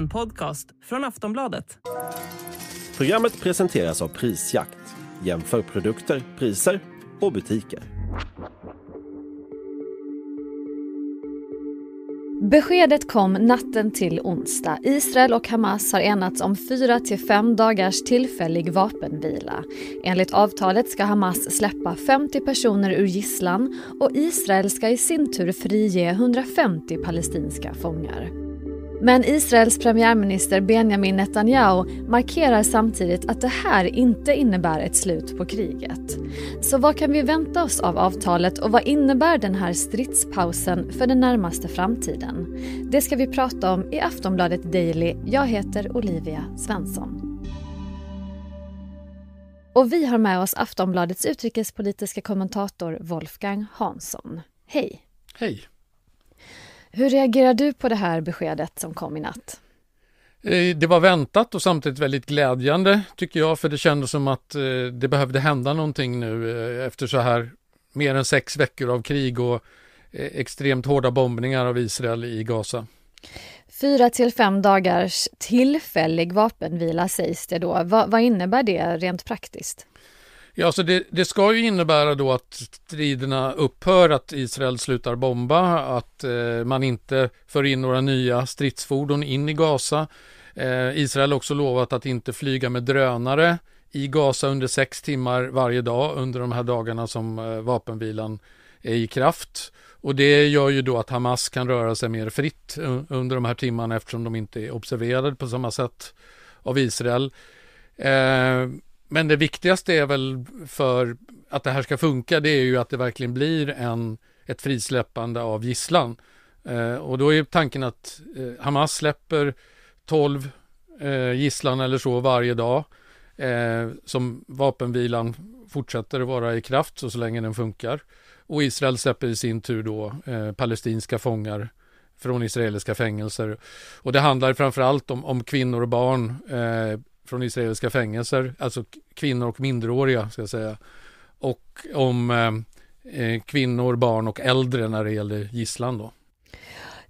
en podcast från Aftonbladet. Programmet presenteras av Prisjakt. Jämför produkter, priser och butiker. Beskedet kom natten till onsdag. Israel och Hamas har enats om fyra till fem dagars tillfällig vapenvila. Enligt avtalet ska Hamas släppa 50 personer ur gisslan och Israel ska i sin tur frige 150 palestinska fångar. Men Israels premiärminister Benjamin Netanyahu markerar samtidigt att det här inte innebär ett slut på kriget. Så vad kan vi vänta oss av avtalet och vad innebär den här stridspausen för den närmaste framtiden? Det ska vi prata om i Aftonbladet Daily. Jag heter Olivia Svensson. Och vi har med oss Aftonbladets utrikespolitiska kommentator Wolfgang Hansson. Hej! Hej! Hur reagerar du på det här beskedet som kom i natt? Eh, det var väntat och samtidigt väldigt glädjande tycker jag för det kändes som att eh, det behövde hända någonting nu eh, efter så här mer än sex veckor av krig och extremt hårda bombningar av Israel i Gaza. Fyra till fem dagars tillfällig vapenvila sägs det då. Va, vad innebär det rent praktiskt? Ja, så det, det, ska ju innebära då att striderna upphör, att Israel slutar bomba, att eh, man inte för in några nya stridsfordon in i Gaza. Eh, Israel har också lovat att inte flyga med drönare i Gaza under sex timmar varje dag under de här dagarna som eh, vapenvilan är i kraft. Och det gör ju då att Hamas kan röra sig mer fritt under de här timmarna eftersom de inte är observerade på samma sätt av Israel. Eh, men det viktigaste är väl för att det här ska funka, det är ju att det verkligen blir en, ett frisläppande av gisslan. Eh, och då är tanken att eh, Hamas släpper 12 eh, gisslan eller så varje dag. Eh, som vapenvilan fortsätter att vara i kraft så, så länge den funkar. Och Israel släpper i sin tur då eh, palestinska fångar från israeliska fängelser. Och det handlar framförallt om, om kvinnor och barn eh, från israeliska fängelser, alltså kvinnor och minderåriga ska jag säga. Och om eh, eh, kvinnor, barn och äldre när det gäller gisslan då.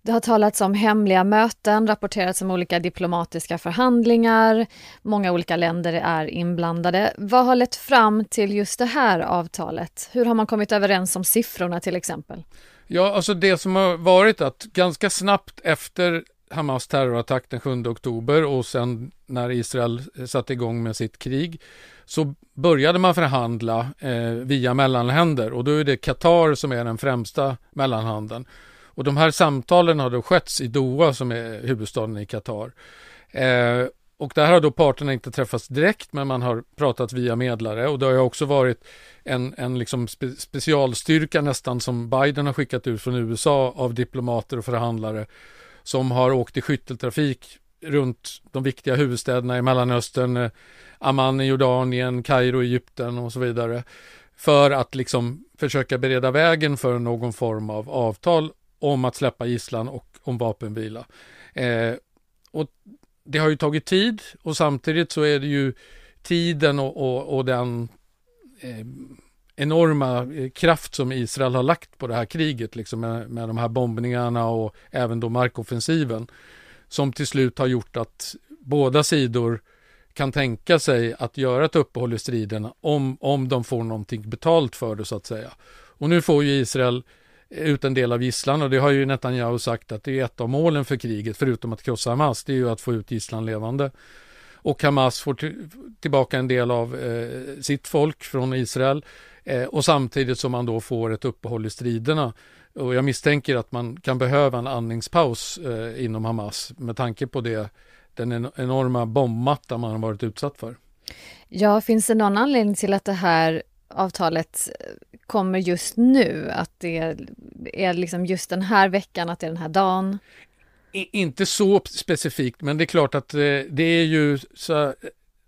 Det har talats om hemliga möten, rapporterats om olika diplomatiska förhandlingar. Många olika länder är inblandade. Vad har lett fram till just det här avtalet? Hur har man kommit överens om siffrorna till exempel? Ja, alltså det som har varit att ganska snabbt efter Hamas terrorattack den 7 oktober och sen när Israel eh, satte igång med sitt krig så började man förhandla eh, via mellanländer och då är det Qatar som är den främsta mellanhanden. Och de här samtalen har då skett i Doha som är huvudstaden i Qatar. Eh, och där har då parterna inte träffats direkt men man har pratat via medlare och det har ju också varit en, en liksom spe, specialstyrka nästan som Biden har skickat ut från USA av diplomater och förhandlare som har åkt i skytteltrafik runt de viktiga huvudstäderna i Mellanöstern, eh, Amman i Jordanien, Kairo i Egypten och så vidare. För att liksom försöka bereda vägen för någon form av avtal om att släppa gisslan och om vapenvila. Eh, och det har ju tagit tid och samtidigt så är det ju tiden och, och, och den eh, enorma eh, kraft som Israel har lagt på det här kriget liksom med, med de här bombningarna och även då markoffensiven som till slut har gjort att båda sidor kan tänka sig att göra ett uppehåll i striden om, om de får någonting betalt för det så att säga. Och nu får ju Israel ut en del av gisslan och det har ju Netanyahu sagt att det är ett av målen för kriget förutom att krossa Hamas, det är ju att få ut gisslan levande. Och Hamas får tillbaka en del av eh, sitt folk från Israel. Eh, och samtidigt som man då får ett uppehåll i striderna. Och jag misstänker att man kan behöva en andningspaus eh, inom Hamas med tanke på det, den enorma bombmatta man har varit utsatt för. Ja, finns det någon anledning till att det här avtalet eh, kommer just nu? Att det är liksom just den här veckan, att det är den här dagen? Inte så specifikt, men det är klart att eh, det är ju så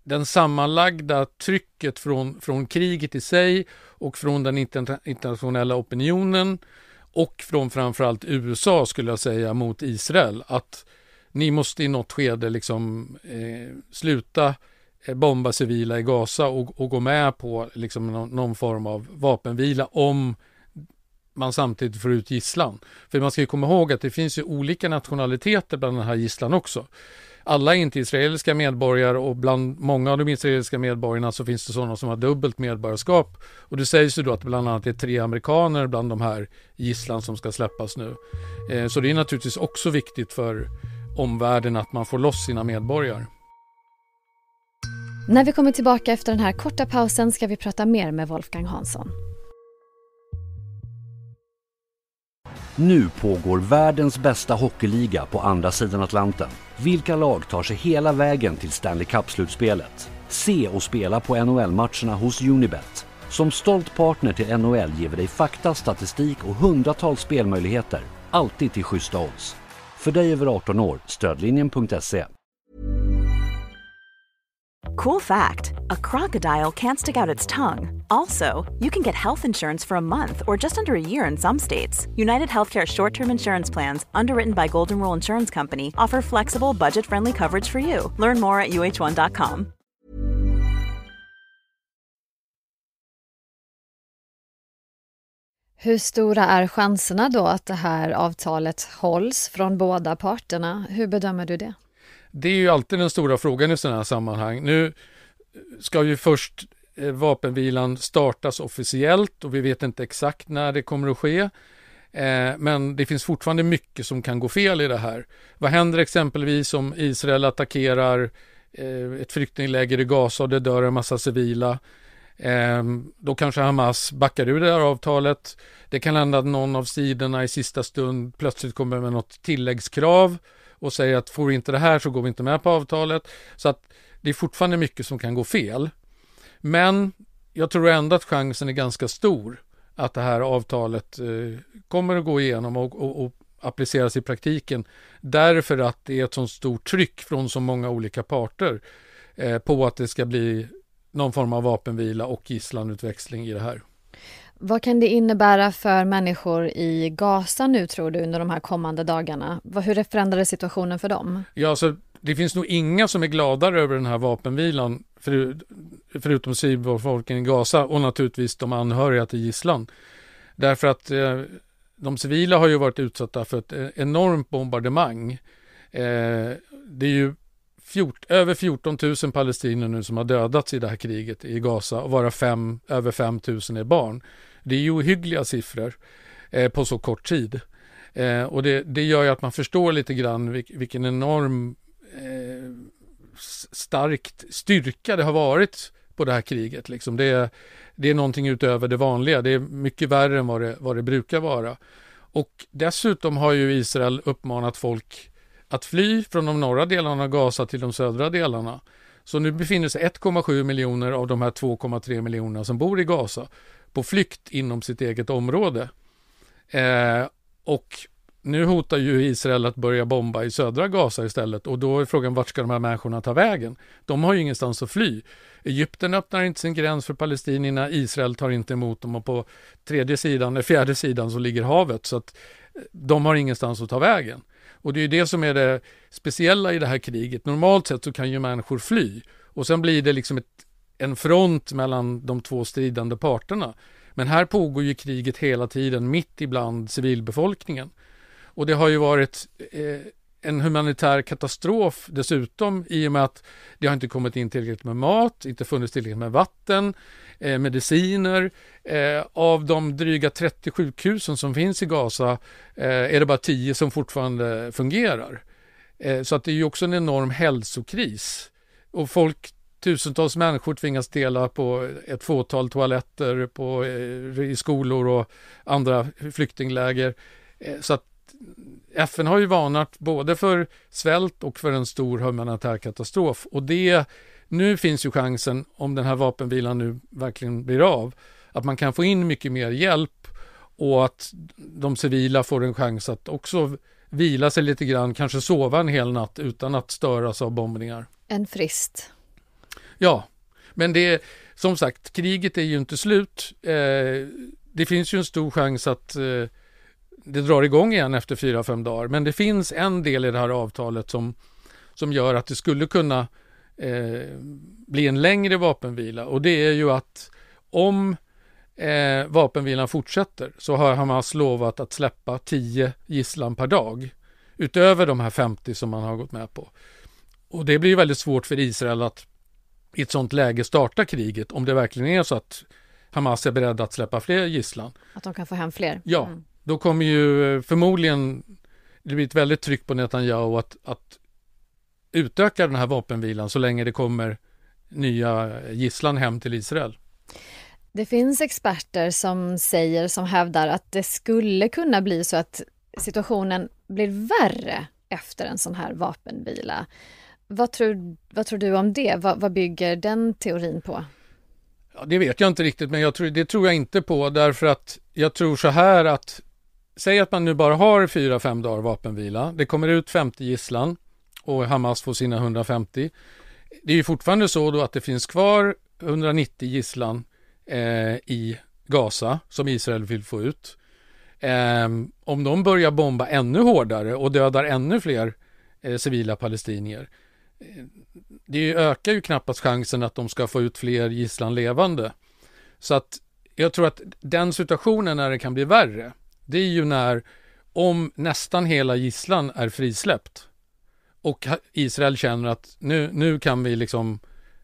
den sammanlagda trycket från, från kriget i sig och från den internationella opinionen och från framförallt USA skulle jag säga mot Israel att ni måste i något skede liksom eh, sluta eh, bomba civila i Gaza och, och gå med på liksom någon, någon form av vapenvila om man samtidigt får ut gisslan. För man ska ju komma ihåg att det finns ju olika nationaliteter bland den här gisslan också. Alla är inte israeliska medborgare och bland många av de israeliska medborgarna så finns det sådana som har dubbelt medborgarskap. Och det sägs ju då att bland annat det är tre amerikaner bland de här gisslan som ska släppas nu. Eh, så det är naturligtvis också viktigt för omvärlden att man får loss sina medborgare. När vi kommer tillbaka efter den här korta pausen ska vi prata mer med Wolfgang Hansson. Nu pågår världens bästa hockeyliga på andra sidan Atlanten. Vilka lag tar sig hela vägen till Stanley Cup-slutspelet? Se och spela på NHL-matcherna hos Unibet. Som stolt partner till NHL ger vi dig fakta, statistik och hundratals spelmöjligheter. Alltid till schyssta odds. För dig över 18 år, stödlinjen.se. Cool fact a crocodile can't stick out its tongue. Also, you can get health insurance for a month or just under a year in some states. United Healthcare short term insurance plans, underwritten by Golden Rule Insurance Company, offer flexible, budget friendly coverage for you. Learn more at uh1.com. Hur stora är chanserna då att det här avtalet hålls från båda parterna? Hur bedömer du det? det är ju alltid den stora frågan i sådana här sammanhang. Nu ska ju först eh, vapenvilan startas officiellt och vi vet inte exakt när det kommer att ske. Eh, men det finns fortfarande mycket som kan gå fel i det här. Vad händer exempelvis om Israel attackerar eh, ett flyktingläger i Gaza och det dör en massa civila? Ehm, då kanske Hamas backar ur det här avtalet. Det kan hända att någon av sidorna i sista stund plötsligt kommer med något tilläggskrav och säger att får vi inte det här så går vi inte med på avtalet. Så att det är fortfarande mycket som kan gå fel. Men jag tror ändå att chansen är ganska stor att det här avtalet eh, kommer att gå igenom och, och, och appliceras i praktiken därför att det är ett sådant stort tryck från så många olika parter eh, på att det ska bli någon form av vapenvila och gisslanutväxling i det här. Vad kan det innebära för människor i Gaza nu tror du under de här kommande dagarna? Hur förändrades situationen för dem? Ja, alltså, det finns nog inga som är gladare över den här vapenvilan för, förutom civilbefolkningen i Gaza och naturligtvis de anhöriga till gisslan. Därför att eh, de civila har ju varit utsatta för ett eh, enormt bombardemang. Eh, det är ju fjort, över 14 000 palestinier nu som har dödats i det här kriget i Gaza och varav fem, över 5 000 är barn. Det är ju ohyggliga siffror eh, på så kort tid. Eh, och det, det, gör ju att man förstår lite grann vil, vilken enorm eh, starkt styrka det har varit på det här kriget. Liksom. Det, det är någonting utöver det vanliga. Det är mycket värre än vad det, vad det brukar vara. Och dessutom har ju Israel uppmanat folk att fly från de norra delarna av Gaza till de södra delarna. Så nu befinner sig 1,7 miljoner av de här 2,3 miljonerna som bor i Gaza på flykt inom sitt eget område. Eh, och nu hotar ju Israel att börja bomba i södra Gaza istället och då är frågan vart ska de här människorna ta vägen? De har ju ingenstans att fly. Egypten öppnar inte sin gräns för palestinierna, Israel tar inte emot dem och på tredje sidan, fjärde sidan så ligger havet så att eh, de har ingenstans att ta vägen. Och det är ju det som är det speciella i det här kriget. Normalt sett så kan ju människor fly och sen blir det liksom ett en front mellan de två stridande parterna. Men här pågår ju kriget hela tiden mitt ibland civilbefolkningen. Och det har ju varit eh, en humanitär katastrof dessutom i och med att det har inte kommit in tillräckligt med mat, inte funnits tillräckligt med vatten, eh, mediciner. Eh, av de dryga 30 sjukhusen som finns i Gaza eh, är det bara 10 som fortfarande fungerar. Eh, så att det är ju också en enorm hälsokris. Och folk Tusentals människor tvingas dela på ett fåtal toaletter på, eh, i skolor och andra flyktingläger. Eh, så att FN har ju varnat både för svält och för en stor humanitär katastrof. Och det, nu finns ju chansen, om den här vapenvilan nu verkligen blir av, att man kan få in mycket mer hjälp och att de civila får en chans att också vila sig lite grann, kanske sova en hel natt utan att störas av bombningar. En frist. Ja, men det är som sagt, kriget är ju inte slut. Eh, det finns ju en stor chans att eh, det drar igång igen efter fyra fem dagar. Men det finns en del i det här avtalet som, som gör att det skulle kunna eh, bli en längre vapenvila och det är ju att om eh, vapenvilan fortsätter så har Hamas lovat att släppa 10 gisslan per dag utöver de här 50 som man har gått med på. Och det blir ju väldigt svårt för Israel att i ett sånt läge starta kriget om det verkligen är så att Hamas är beredda att släppa fler gisslan. Att de kan få hem fler? Mm. Ja, då kommer ju eh, förmodligen det blir ett väldigt tryck på Netanyahu att, att utöka den här vapenvilan så länge det kommer nya gisslan hem till Israel. Det finns experter som säger, som hävdar att det skulle kunna bli så att situationen blir värre efter en sån här vapenvila. Vad tror, vad tror du om det? Vad, vad bygger den teorin på? Ja, det vet jag inte riktigt, men jag tror, det tror jag inte på därför att jag tror så här att Säg att man nu bara har fyra, fem dagar vapenvila. Det kommer ut 50 gisslan och Hamas får sina 150. Det är ju fortfarande så då att det finns kvar 190 gisslan eh, i Gaza som Israel vill få ut. Eh, om de börjar bomba ännu hårdare och dödar ännu fler eh, civila palestinier, det ökar ju knappast chansen att de ska få ut fler gisslan levande. Så att jag tror att den situationen när det kan bli värre, det är ju när om nästan hela gisslan är frisläppt och Israel känner att nu, nu kan vi liksom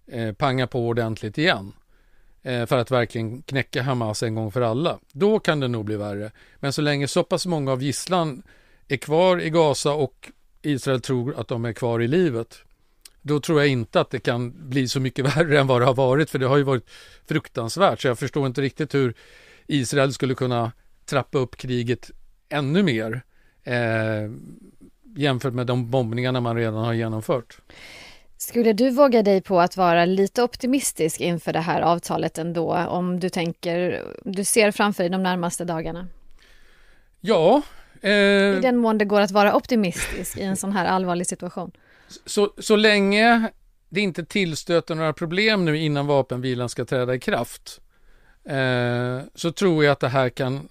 eh, panga på ordentligt igen eh, för att verkligen knäcka Hamas en gång för alla. Då kan det nog bli värre. Men så länge så pass många av gisslan är kvar i Gaza och Israel tror att de är kvar i livet, då tror jag inte att det kan bli så mycket värre än vad det har varit, för det har ju varit fruktansvärt. Så jag förstår inte riktigt hur Israel skulle kunna trappa upp kriget ännu mer eh, jämfört med de bombningarna man redan har genomfört. Skulle du våga dig på att vara lite optimistisk inför det här avtalet ändå, om du tänker, du ser framför dig de närmaste dagarna? Ja. Eh... I den mån det går att vara optimistisk i en sån här allvarlig situation. Så, så länge det inte tillstöter några problem nu innan vapenvilan ska träda i kraft eh, så tror jag att det här kan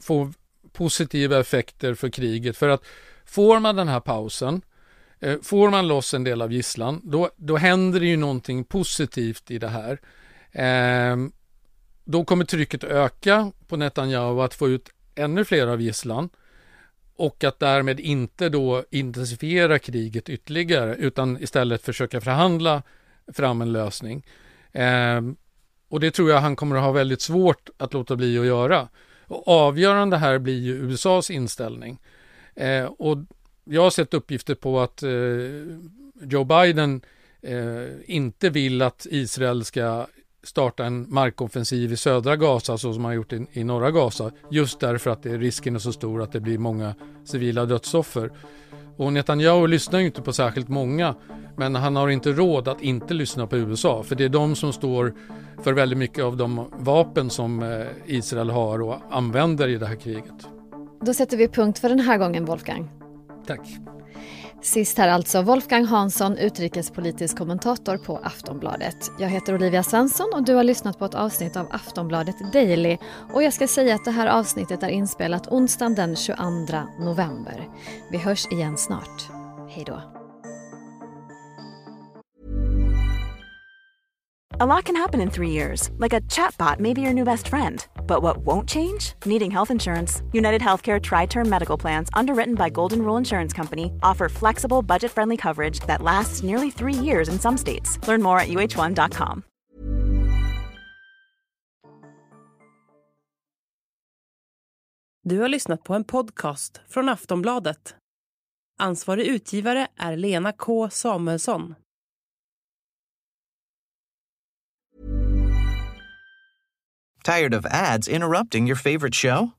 få positiva effekter för kriget. För att får man den här pausen, eh, får man loss en del av gisslan, då, då händer det ju någonting positivt i det här. Eh, då kommer trycket öka på Netanyahu att få ut ännu fler av gisslan och att därmed inte då intensifiera kriget ytterligare utan istället försöka förhandla fram en lösning. Eh, och det tror jag han kommer att ha väldigt svårt att låta bli att göra. Och avgörande här blir ju USAs inställning. Eh, och jag har sett uppgifter på att eh, Joe Biden eh, inte vill att Israel ska starta en markoffensiv i södra Gaza så som man gjort i, i norra Gaza just därför att det, risken är så stor att det blir många civila dödsoffer. Och Netanyahu lyssnar ju inte på särskilt många men han har inte råd att inte lyssna på USA för det är de som står för väldigt mycket av de vapen som eh, Israel har och använder i det här kriget. Då sätter vi punkt för den här gången Wolfgang. Tack. Sist här alltså Wolfgang Hansson, utrikespolitisk kommentator på Aftonbladet. Jag heter Olivia Svensson och du har lyssnat på ett avsnitt av Aftonbladet Daily. Och jag ska säga att det här avsnittet är inspelat onsdagen den 22 november. Vi hörs igen snart. Hej då. A lot can happen in three years. Like a chatbot may be your new best friend. But what won't change? Needing health insurance. United Healthcare Tri Term Medical Plans, underwritten by Golden Rule Insurance Company, offer flexible, budget friendly coverage that lasts nearly three years in some states. Learn more at uh1.com. Du har lyssnat på en podcast från Aftonbladet. Ansvarig utgivare är Lena K Samuelsson. Tired of ads interrupting your favorite show?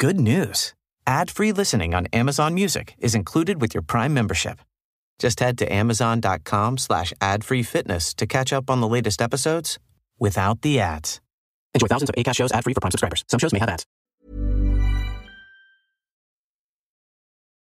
Good news! Ad free listening on Amazon Music is included with your Prime membership. Just head to amazon.com slash ad to catch up on the latest episodes without the ads. Enjoy thousands of ACAS shows ad free for Prime subscribers. Some shows may have ads.